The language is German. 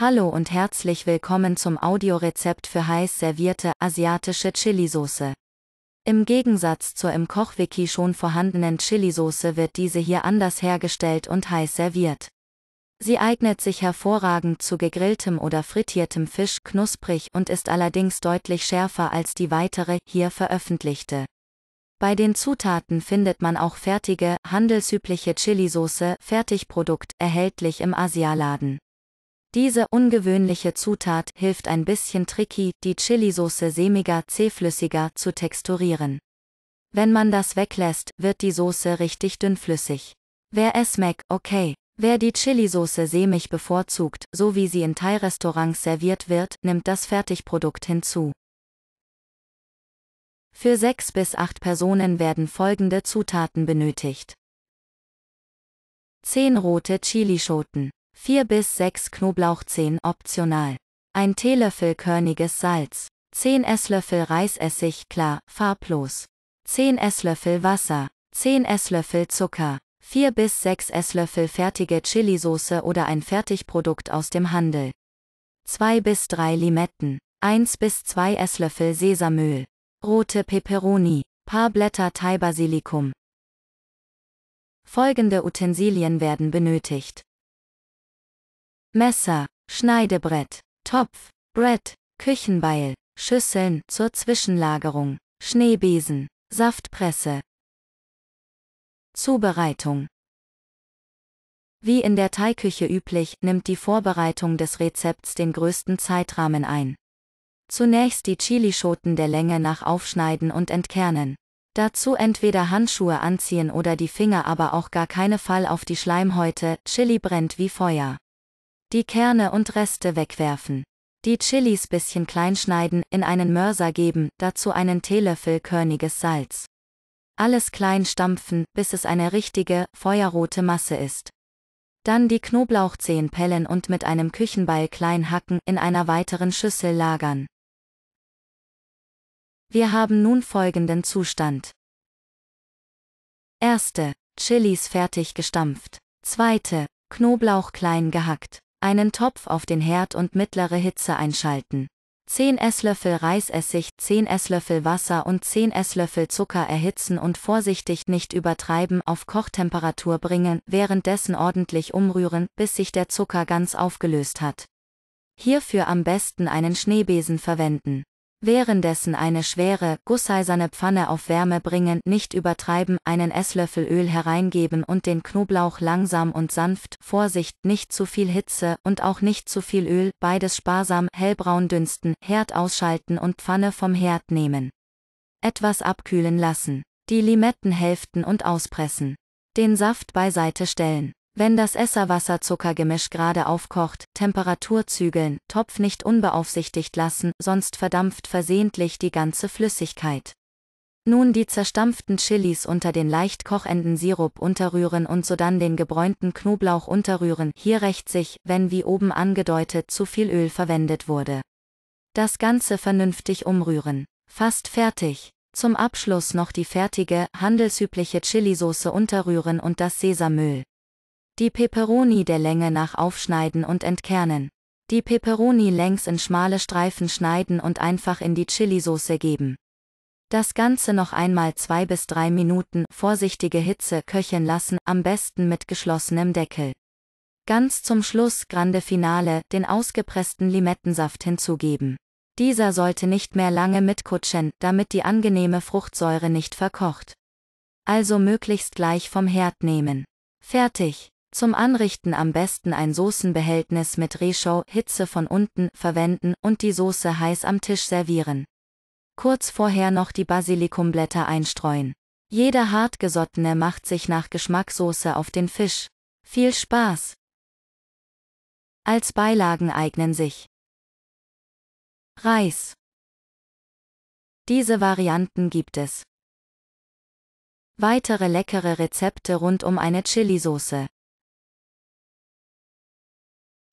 Hallo und herzlich willkommen zum Audiorezept für heiß servierte asiatische Chilisauce. Im Gegensatz zur im Kochwiki schon vorhandenen Chilisauce wird diese hier anders hergestellt und heiß serviert. Sie eignet sich hervorragend zu gegrilltem oder frittiertem Fisch knusprig und ist allerdings deutlich schärfer als die weitere, hier veröffentlichte. Bei den Zutaten findet man auch fertige, handelsübliche Chilisauce, Fertigprodukt, erhältlich im Asialaden. Diese ungewöhnliche Zutat hilft ein bisschen tricky, die Chilisauce sämiger, zähflüssiger zu texturieren. Wenn man das weglässt, wird die Soße richtig dünnflüssig. Wer es mag, okay. Wer die Chilisauce sämig bevorzugt, so wie sie in Thai-Restaurants serviert wird, nimmt das Fertigprodukt hinzu. Für sechs bis acht Personen werden folgende Zutaten benötigt. 10 rote Chilischoten 4 bis 6 Knoblauchzehen optional. Ein Teelöffel körniges Salz. 10 Esslöffel Reisessig klar, farblos. 10 Esslöffel Wasser. 10 Esslöffel Zucker. 4 bis 6 Esslöffel fertige Chilisauce oder ein Fertigprodukt aus dem Handel. 2 bis 3 Limetten. 1 bis 2 Esslöffel Sesamöl. Rote Peperoni. Paar Blätter Thai-Basilikum. Folgende Utensilien werden benötigt. Messer, Schneidebrett, Topf, Brett, Küchenbeil, Schüsseln zur Zwischenlagerung, Schneebesen, Saftpresse. Zubereitung Wie in der thai üblich, nimmt die Vorbereitung des Rezepts den größten Zeitrahmen ein. Zunächst die Chilischoten der Länge nach aufschneiden und entkernen. Dazu entweder Handschuhe anziehen oder die Finger aber auch gar keine Fall auf die Schleimhäute, Chili brennt wie Feuer. Die Kerne und Reste wegwerfen. Die Chilis bisschen klein schneiden, in einen Mörser geben, dazu einen Teelöffel körniges Salz. Alles klein stampfen, bis es eine richtige, feuerrote Masse ist. Dann die Knoblauchzehen pellen und mit einem Küchenbeil klein hacken, in einer weiteren Schüssel lagern. Wir haben nun folgenden Zustand. Erste, Chilis fertig gestampft. Zweite, Knoblauch klein gehackt. Einen Topf auf den Herd und mittlere Hitze einschalten. 10 Esslöffel Reisessig, 10 Esslöffel Wasser und 10 Esslöffel Zucker erhitzen und vorsichtig nicht übertreiben auf Kochtemperatur bringen, währenddessen ordentlich umrühren, bis sich der Zucker ganz aufgelöst hat. Hierfür am besten einen Schneebesen verwenden. Währenddessen eine schwere, gusseiserne Pfanne auf Wärme bringen, nicht übertreiben, einen Esslöffel Öl hereingeben und den Knoblauch langsam und sanft, Vorsicht, nicht zu viel Hitze und auch nicht zu viel Öl, beides sparsam, hellbraun dünsten, Herd ausschalten und Pfanne vom Herd nehmen. Etwas abkühlen lassen. Die Limettenhälften und auspressen. Den Saft beiseite stellen. Wenn das Esserwasser-Zuckergemisch gerade aufkocht, Temperatur zügeln, Topf nicht unbeaufsichtigt lassen, sonst verdampft versehentlich die ganze Flüssigkeit. Nun die zerstampften Chilis unter den leicht kochenden Sirup unterrühren und sodann den gebräunten Knoblauch unterrühren, hier rächt sich, wenn wie oben angedeutet zu viel Öl verwendet wurde. Das Ganze vernünftig umrühren. Fast fertig. Zum Abschluss noch die fertige, handelsübliche Chilisauce unterrühren und das Sesamöl. Die Peperoni der Länge nach aufschneiden und entkernen. Die Peperoni längs in schmale Streifen schneiden und einfach in die Chilisauce geben. Das Ganze noch einmal zwei bis drei Minuten vorsichtige Hitze köcheln lassen, am besten mit geschlossenem Deckel. Ganz zum Schluss Grande Finale den ausgepressten Limettensaft hinzugeben. Dieser sollte nicht mehr lange mitkutschen, damit die angenehme Fruchtsäure nicht verkocht. Also möglichst gleich vom Herd nehmen. Fertig. Zum Anrichten am besten ein Soßenbehältnis mit Rechau, Hitze von unten, verwenden und die Soße heiß am Tisch servieren. Kurz vorher noch die Basilikumblätter einstreuen. Jeder hartgesottene macht sich nach Geschmack Soße auf den Fisch. Viel Spaß! Als Beilagen eignen sich Reis. Diese Varianten gibt es. Weitere leckere Rezepte rund um eine Chilisauce.